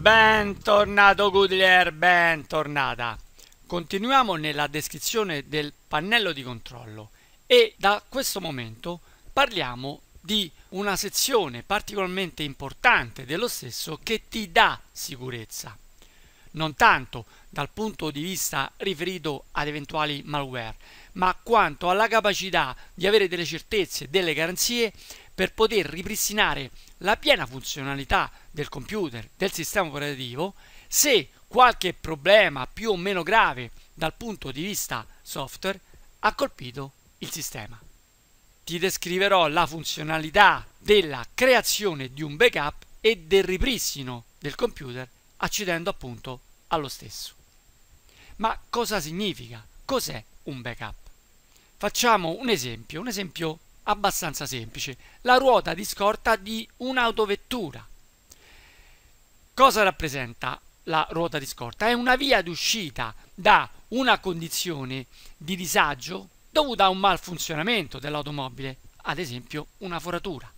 Bentornato Goodlier, bentornata. Continuiamo nella descrizione del pannello di controllo e da questo momento parliamo di una sezione particolarmente importante dello stesso che ti dà sicurezza. Non tanto dal punto di vista riferito ad eventuali malware, ma quanto alla capacità di avere delle certezze, e delle garanzie per poter ripristinare la piena funzionalità del computer, del sistema operativo, se qualche problema più o meno grave dal punto di vista software ha colpito il sistema. Ti descriverò la funzionalità della creazione di un backup e del ripristino del computer accedendo appunto allo stesso. Ma cosa significa? Cos'è un backup? Facciamo un esempio, un esempio abbastanza semplice, la ruota di scorta di un'autovettura. Cosa rappresenta la ruota di scorta? È una via d'uscita da una condizione di disagio dovuta a un malfunzionamento dell'automobile, ad esempio una foratura.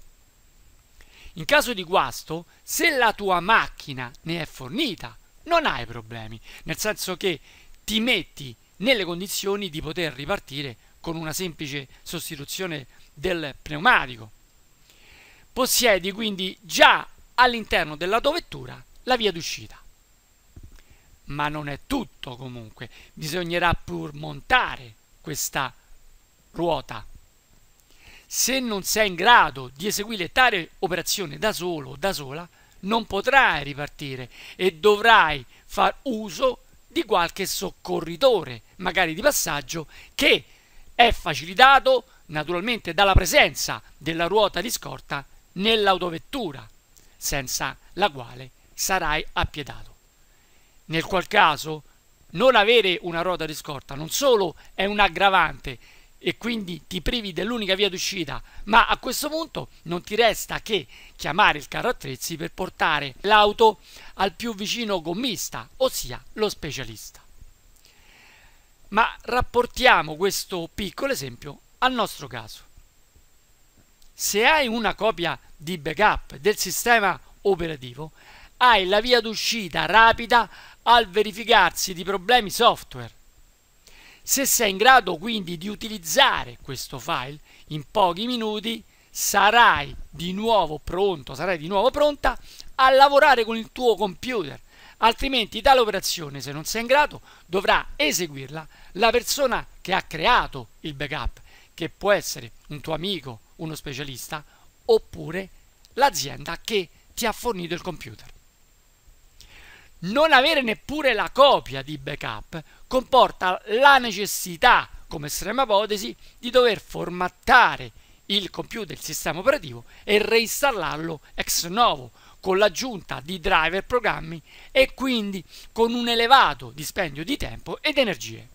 In caso di guasto, se la tua macchina ne è fornita, non hai problemi, nel senso che ti metti nelle condizioni di poter ripartire con una semplice sostituzione del pneumatico. Possiedi quindi già all'interno della tua vettura la via d'uscita. Ma non è tutto comunque, bisognerà pur montare questa ruota. Se non sei in grado di eseguire tale operazione da solo o da sola, non potrai ripartire e dovrai far uso di qualche soccorritore, magari di passaggio, che è facilitato naturalmente dalla presenza della ruota di scorta nell'autovettura, senza la quale sarai appiedato. Nel qual caso non avere una ruota di scorta non solo è un aggravante e quindi ti privi dell'unica via d'uscita, ma a questo punto non ti resta che chiamare il carro attrezzi per portare l'auto al più vicino gommista, ossia lo specialista. Ma rapportiamo questo piccolo esempio al nostro caso, se hai una copia di backup del sistema operativo, hai la via d'uscita rapida al verificarsi di problemi software. Se sei in grado quindi di utilizzare questo file in pochi minuti, sarai di nuovo pronto, sarai di nuovo pronta a lavorare con il tuo computer. Altrimenti tale operazione, se non sei in grado, dovrà eseguirla la persona che ha creato il backup che può essere un tuo amico, uno specialista, oppure l'azienda che ti ha fornito il computer. Non avere neppure la copia di backup comporta la necessità, come estrema ipotesi, di dover formattare il computer, il sistema operativo e reinstallarlo ex novo con l'aggiunta di driver programmi e quindi con un elevato dispendio di tempo ed energie.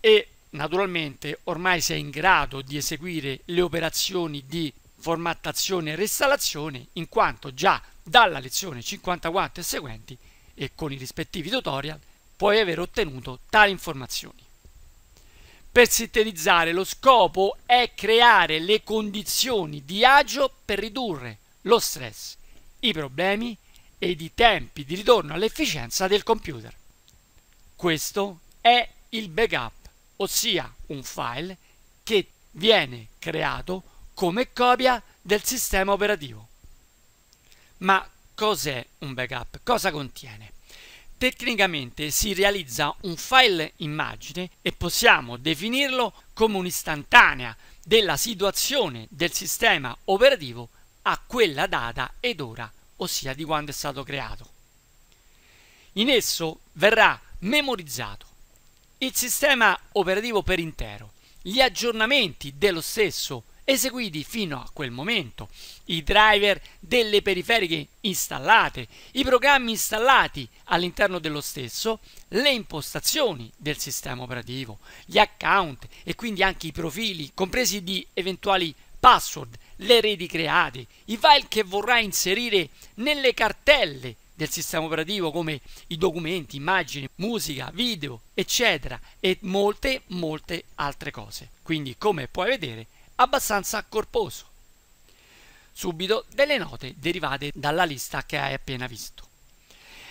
E naturalmente ormai sei in grado di eseguire le operazioni di formattazione e reinstallazione in quanto già dalla lezione 54 e seguenti e con i rispettivi tutorial puoi aver ottenuto tali informazioni. Per sintetizzare, lo scopo è creare le condizioni di agio per ridurre lo stress, i problemi ed i tempi di ritorno all'efficienza del computer. Questo è il backup ossia un file che viene creato come copia del sistema operativo. Ma cos'è un backup? Cosa contiene? Tecnicamente si realizza un file immagine e possiamo definirlo come un'istantanea della situazione del sistema operativo a quella data ed ora, ossia di quando è stato creato. In esso verrà memorizzato il sistema operativo per intero, gli aggiornamenti dello stesso eseguiti fino a quel momento, i driver delle periferiche installate, i programmi installati all'interno dello stesso, le impostazioni del sistema operativo, gli account e quindi anche i profili, compresi di eventuali password, le reti create, i file che vorrà inserire nelle cartelle del sistema operativo come i documenti, immagini, musica, video, eccetera e molte molte altre cose. Quindi come puoi vedere abbastanza corposo. Subito delle note derivate dalla lista che hai appena visto.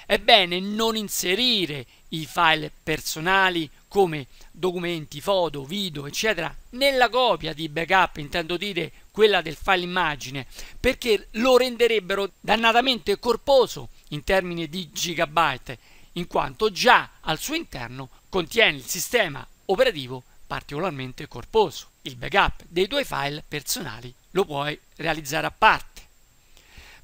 Ebbene, non inserire i file personali come documenti, foto, video, eccetera, nella copia di backup, intendo dire quella del file immagine, perché lo renderebbero dannatamente corposo in termini di gigabyte, in quanto già al suo interno contiene il sistema operativo particolarmente corposo. Il backup dei tuoi file personali lo puoi realizzare a parte.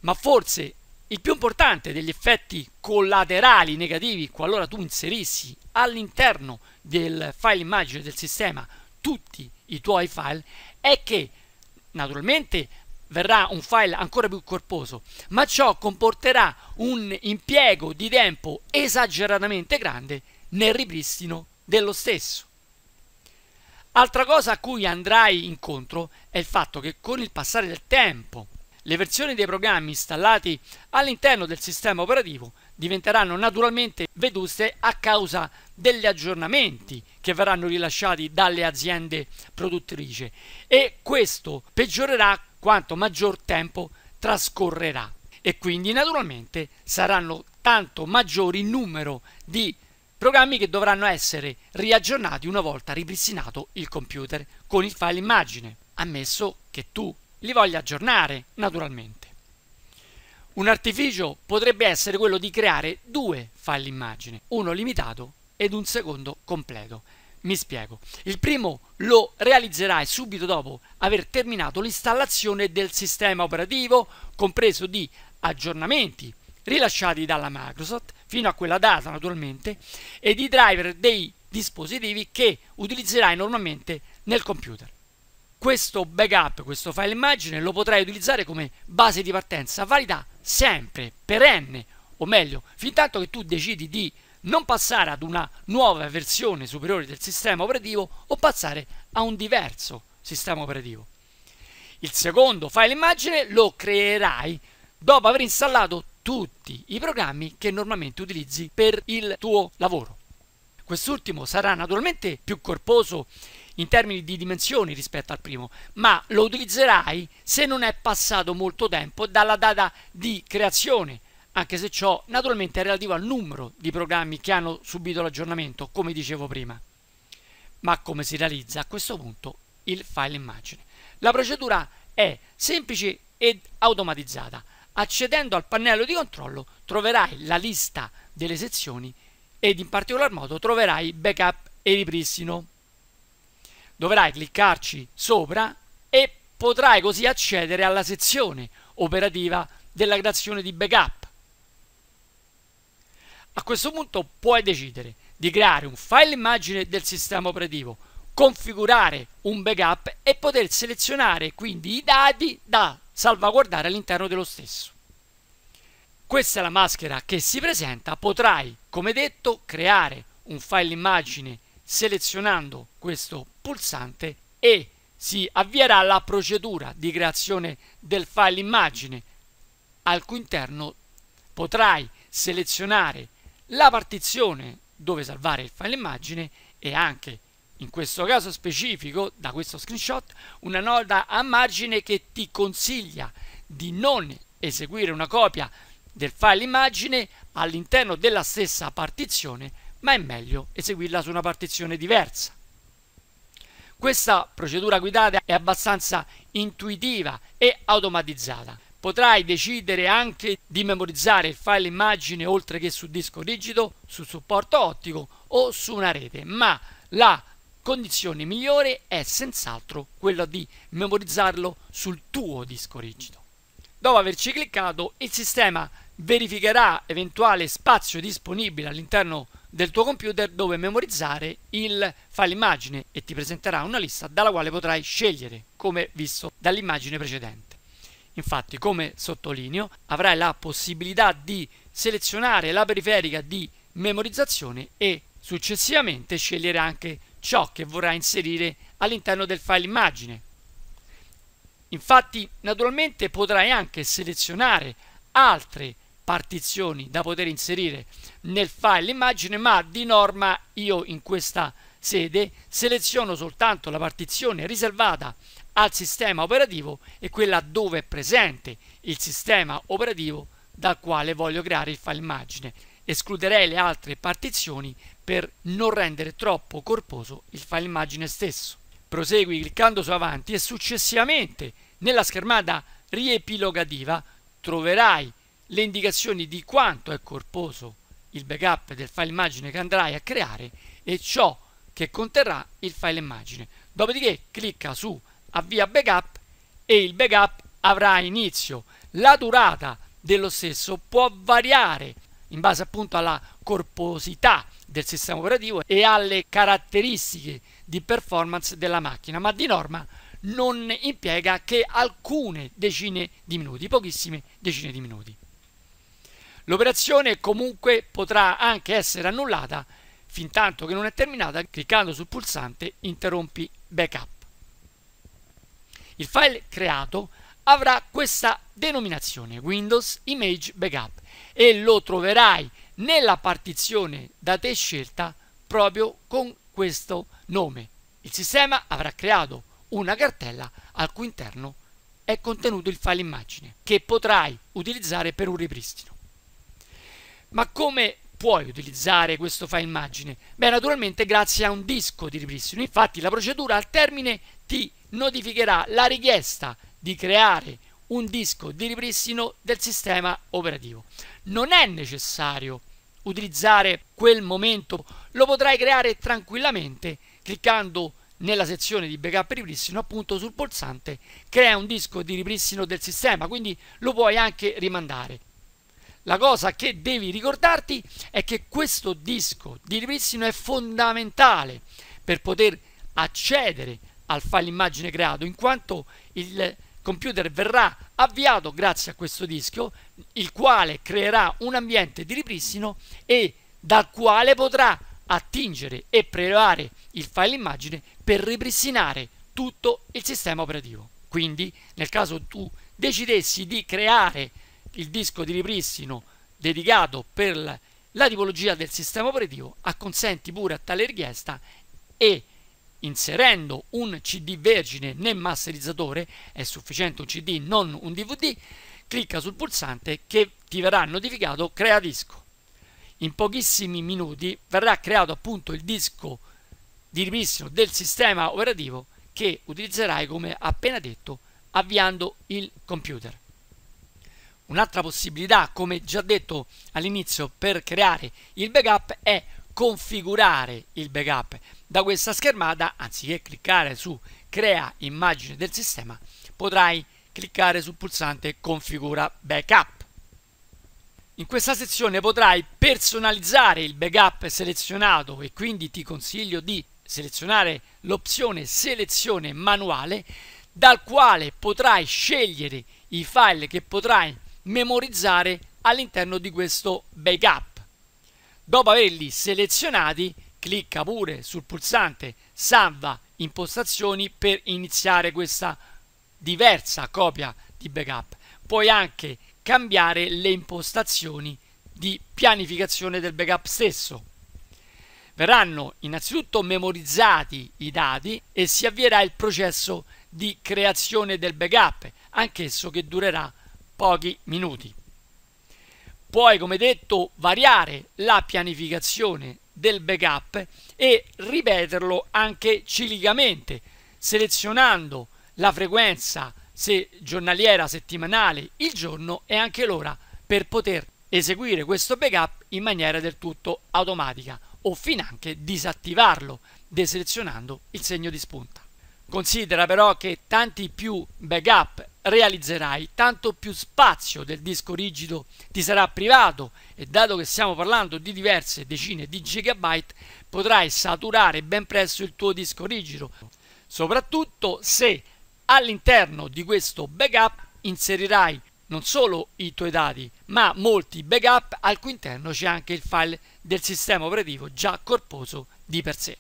Ma forse il più importante degli effetti collaterali negativi qualora tu inserissi all'interno del file immagine del sistema tutti i tuoi file è che naturalmente verrà un file ancora più corposo, ma ciò comporterà un impiego di tempo esageratamente grande nel ripristino dello stesso. Altra cosa a cui andrai incontro è il fatto che con il passare del tempo le versioni dei programmi installati all'interno del sistema operativo diventeranno naturalmente veduste a causa degli aggiornamenti che verranno rilasciati dalle aziende produttrici e questo peggiorerà quanto maggior tempo trascorrerà e quindi naturalmente saranno tanto maggiori il numero di programmi che dovranno essere riaggiornati una volta ripristinato il computer con il file immagine, ammesso che tu li voglia aggiornare naturalmente. Un artificio potrebbe essere quello di creare due file immagine, uno limitato ed un secondo completo, mi spiego. Il primo lo realizzerai subito dopo aver terminato l'installazione del sistema operativo, compreso di aggiornamenti rilasciati dalla Microsoft fino a quella data naturalmente e di driver dei dispositivi che utilizzerai normalmente nel computer. Questo backup, questo file immagine lo potrai utilizzare come base di partenza, valida sempre, perenne, o meglio, fin tanto che tu decidi di non passare ad una nuova versione superiore del sistema operativo o passare a un diverso sistema operativo. Il secondo file immagine lo creerai dopo aver installato tutti i programmi che normalmente utilizzi per il tuo lavoro. Quest'ultimo sarà naturalmente più corposo in termini di dimensioni rispetto al primo, ma lo utilizzerai se non è passato molto tempo dalla data di creazione anche se ciò naturalmente è relativo al numero di programmi che hanno subito l'aggiornamento, come dicevo prima. Ma come si realizza a questo punto il file immagine? La procedura è semplice ed automatizzata. Accedendo al pannello di controllo troverai la lista delle sezioni ed in particolar modo troverai backup e ripristino. Dovrai cliccarci sopra e potrai così accedere alla sezione operativa della creazione di backup a questo punto puoi decidere di creare un file immagine del sistema operativo, configurare un backup e poter selezionare quindi i dati da salvaguardare all'interno dello stesso. Questa è la maschera che si presenta, potrai, come detto, creare un file immagine selezionando questo pulsante e si avvierà la procedura di creazione del file immagine al cui interno potrai selezionare la partizione dove salvare il file immagine e anche in questo caso specifico da questo screenshot una nota a margine che ti consiglia di non eseguire una copia del file immagine all'interno della stessa partizione ma è meglio eseguirla su una partizione diversa. Questa procedura guidata è abbastanza intuitiva e automatizzata Potrai decidere anche di memorizzare il file immagine oltre che su disco rigido, su supporto ottico o su una rete, ma la condizione migliore è senz'altro quella di memorizzarlo sul tuo disco rigido. Dopo averci cliccato, il sistema verificherà eventuale spazio disponibile all'interno del tuo computer dove memorizzare il file immagine e ti presenterà una lista dalla quale potrai scegliere, come visto dall'immagine precedente. Infatti, come sottolineo, avrai la possibilità di selezionare la periferica di memorizzazione e successivamente scegliere anche ciò che vorrai inserire all'interno del file immagine. Infatti, naturalmente potrai anche selezionare altre partizioni da poter inserire nel file immagine, ma di norma io in questa sede seleziono soltanto la partizione riservata al sistema operativo e quella dove è presente il sistema operativo dal quale voglio creare il file immagine. Escluderei le altre partizioni per non rendere troppo corposo il file immagine stesso. Prosegui cliccando su avanti e successivamente nella schermata riepilogativa troverai le indicazioni di quanto è corposo il backup del file immagine che andrai a creare e ciò che conterrà il file immagine. Dopodiché clicca su avvia backup e il backup avrà inizio. La durata dello stesso può variare in base appunto alla corposità del sistema operativo e alle caratteristiche di performance della macchina, ma di norma non impiega che alcune decine di minuti, pochissime decine di minuti. L'operazione comunque potrà anche essere annullata fin tanto che non è terminata cliccando sul pulsante interrompi backup. Il file creato avrà questa denominazione Windows Image Backup e lo troverai nella partizione da te scelta proprio con questo nome. Il sistema avrà creato una cartella al cui interno è contenuto il file immagine che potrai utilizzare per un ripristino. Ma come puoi utilizzare questo file immagine? Beh, naturalmente grazie a un disco di ripristino. Infatti la procedura al termine ti notificherà la richiesta di creare un disco di ripristino del sistema operativo. Non è necessario utilizzare quel momento, lo potrai creare tranquillamente cliccando nella sezione di backup ripristino appunto sul pulsante crea un disco di ripristino del sistema, quindi lo puoi anche rimandare. La cosa che devi ricordarti è che questo disco di ripristino è fondamentale per poter accedere al file immagine creato, in quanto il computer verrà avviato grazie a questo disco, il quale creerà un ambiente di ripristino e dal quale potrà attingere e prelevare il file immagine per ripristinare tutto il sistema operativo. Quindi, nel caso tu decidessi di creare il disco di ripristino dedicato per la tipologia del sistema operativo acconsenti pure a tale richiesta e inserendo un CD vergine nel masterizzatore, è sufficiente un CD, non un DVD, clicca sul pulsante che ti verrà notificato crea disco. In pochissimi minuti verrà creato appunto il disco di ripristino del sistema operativo che utilizzerai come appena detto avviando il computer. Un'altra possibilità, come già detto all'inizio, per creare il backup è configurare il backup da questa schermata, anziché cliccare su crea immagine del sistema, potrai cliccare sul pulsante configura backup. In questa sezione potrai personalizzare il backup selezionato e quindi ti consiglio di selezionare l'opzione selezione manuale dal quale potrai scegliere i file che potrai memorizzare all'interno di questo backup. Dopo averli selezionati, clicca pure sul pulsante Salva impostazioni per iniziare questa diversa copia di backup. Puoi anche cambiare le impostazioni di pianificazione del backup stesso. Verranno innanzitutto memorizzati i dati e si avvierà il processo di creazione del backup, anch'esso che durerà pochi minuti. Puoi, come detto, variare la pianificazione del backup e ripeterlo anche ciclicamente, selezionando la frequenza se giornaliera, settimanale, il giorno e anche l'ora per poter eseguire questo backup in maniera del tutto automatica o finanche disattivarlo deselezionando il segno di spunta. Considera però che tanti più backup realizzerai, tanto più spazio del disco rigido ti sarà privato e dato che stiamo parlando di diverse decine di gigabyte potrai saturare ben presto il tuo disco rigido, soprattutto se all'interno di questo backup inserirai non solo i tuoi dati ma molti backup al cui interno c'è anche il file del sistema operativo già corposo di per sé.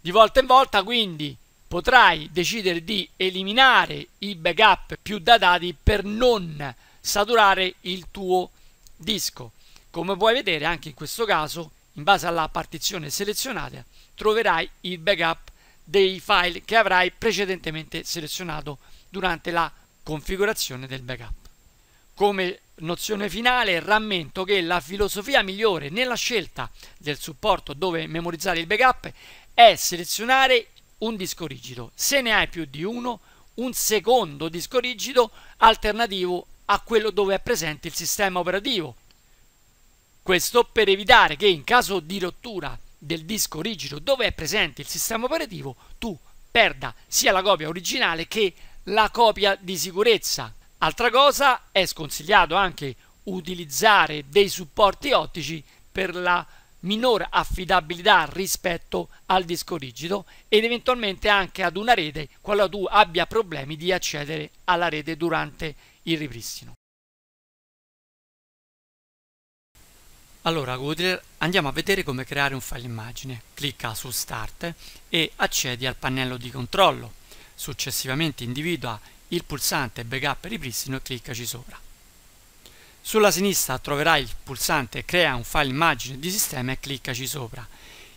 Di volta in volta quindi potrai decidere di eliminare i backup più datati per non saturare il tuo disco. Come puoi vedere anche in questo caso, in base alla partizione selezionata, troverai il backup dei file che avrai precedentemente selezionato durante la configurazione del backup. Come nozione finale rammento che la filosofia migliore nella scelta del supporto dove memorizzare il backup è selezionare un disco rigido. Se ne hai più di uno, un secondo disco rigido alternativo a quello dove è presente il sistema operativo. Questo per evitare che in caso di rottura del disco rigido dove è presente il sistema operativo, tu perda sia la copia originale che la copia di sicurezza. Altra cosa è sconsigliato anche utilizzare dei supporti ottici per la minore affidabilità rispetto al disco rigido ed eventualmente anche ad una rete qualora tu abbia problemi di accedere alla rete durante il ripristino. Allora Goodreader andiamo a vedere come creare un file immagine. Clicca su Start e accedi al pannello di controllo. Successivamente individua il pulsante Backup e Ripristino e cliccaci sopra. Sulla sinistra troverai il pulsante Crea un file immagine di sistema e cliccaci sopra.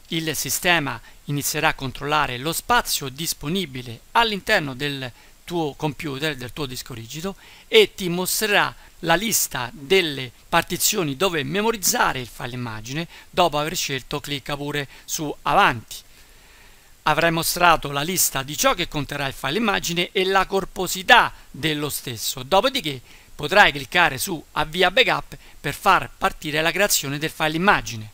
Il sistema inizierà a controllare lo spazio disponibile all'interno del tuo computer, del tuo disco rigido e ti mostrerà la lista delle partizioni dove memorizzare il file immagine dopo aver scelto clicca pure su avanti Avrai mostrato la lista di ciò che conterrà il file immagine e la corposità dello stesso, dopodiché potrai cliccare su Avvia Backup per far partire la creazione del file immagine.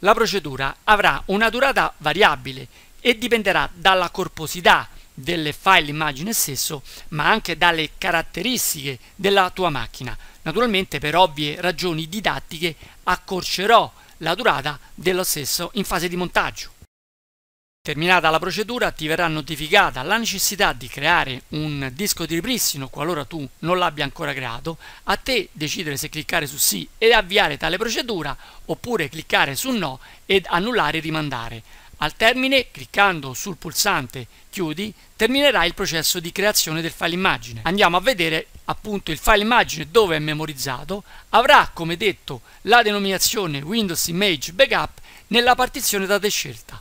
La procedura avrà una durata variabile e dipenderà dalla corposità del file immagine stesso, ma anche dalle caratteristiche della tua macchina. Naturalmente per ovvie ragioni didattiche accorcerò la durata dello stesso in fase di montaggio. Terminata la procedura ti verrà notificata la necessità di creare un disco di ripristino qualora tu non l'abbia ancora creato, a te decidere se cliccare su sì ed avviare tale procedura oppure cliccare su no ed annullare e rimandare. Al termine, cliccando sul pulsante chiudi, terminerà il processo di creazione del file immagine. Andiamo a vedere appunto il file immagine dove è memorizzato, avrà come detto la denominazione Windows Image Backup nella partizione date scelta.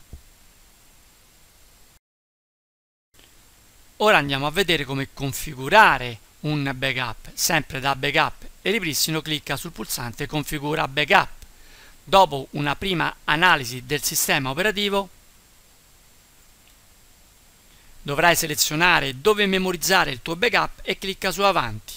Ora andiamo a vedere come configurare un backup. Sempre da backup e ripristino clicca sul pulsante configura backup. Dopo una prima analisi del sistema operativo dovrai selezionare dove memorizzare il tuo backup e clicca su avanti.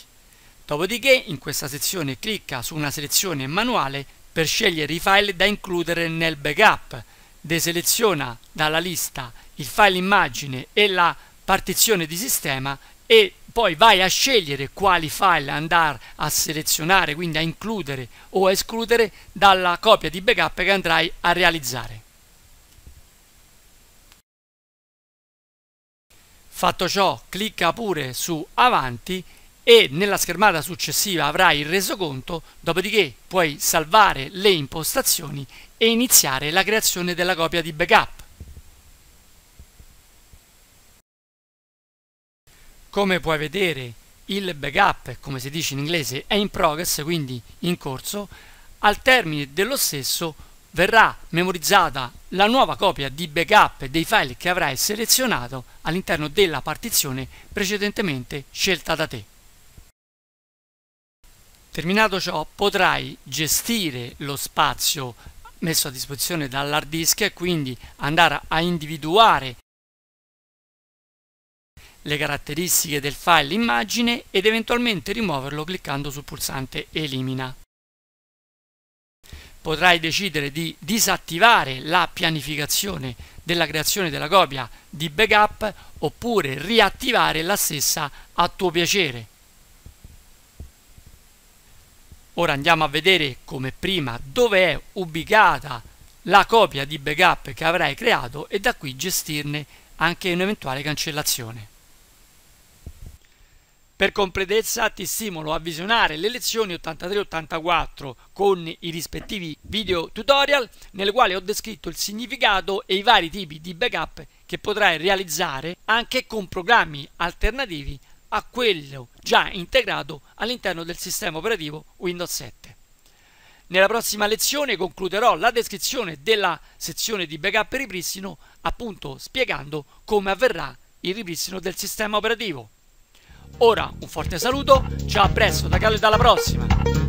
Dopodiché in questa sezione clicca su una selezione manuale per scegliere i file da includere nel backup. Deseleziona dalla lista il file immagine e la memoria partizione di sistema e poi vai a scegliere quali file andare a selezionare, quindi a includere o a escludere dalla copia di backup che andrai a realizzare. Fatto ciò, clicca pure su Avanti e nella schermata successiva avrai il resoconto, dopodiché puoi salvare le impostazioni e iniziare la creazione della copia di backup. Come puoi vedere il backup, come si dice in inglese, è in progress, quindi in corso. Al termine dello stesso verrà memorizzata la nuova copia di backup dei file che avrai selezionato all'interno della partizione precedentemente scelta da te. Terminato ciò potrai gestire lo spazio messo a disposizione dall'hard disk e quindi andare a individuare le caratteristiche del file immagine ed eventualmente rimuoverlo cliccando sul pulsante elimina. Potrai decidere di disattivare la pianificazione della creazione della copia di backup oppure riattivare la stessa a tuo piacere. Ora andiamo a vedere come prima dove è ubicata la copia di backup che avrai creato e da qui gestirne anche un'eventuale cancellazione. Per completezza ti stimolo a visionare le lezioni 83-84 con i rispettivi video tutorial nelle quali ho descritto il significato e i vari tipi di backup che potrai realizzare anche con programmi alternativi a quello già integrato all'interno del sistema operativo Windows 7. Nella prossima lezione concluderò la descrizione della sezione di backup e ripristino, appunto spiegando come avverrà il ripristino del sistema operativo. Ora un forte saluto, ciao a presto da Gallo e dalla prossima!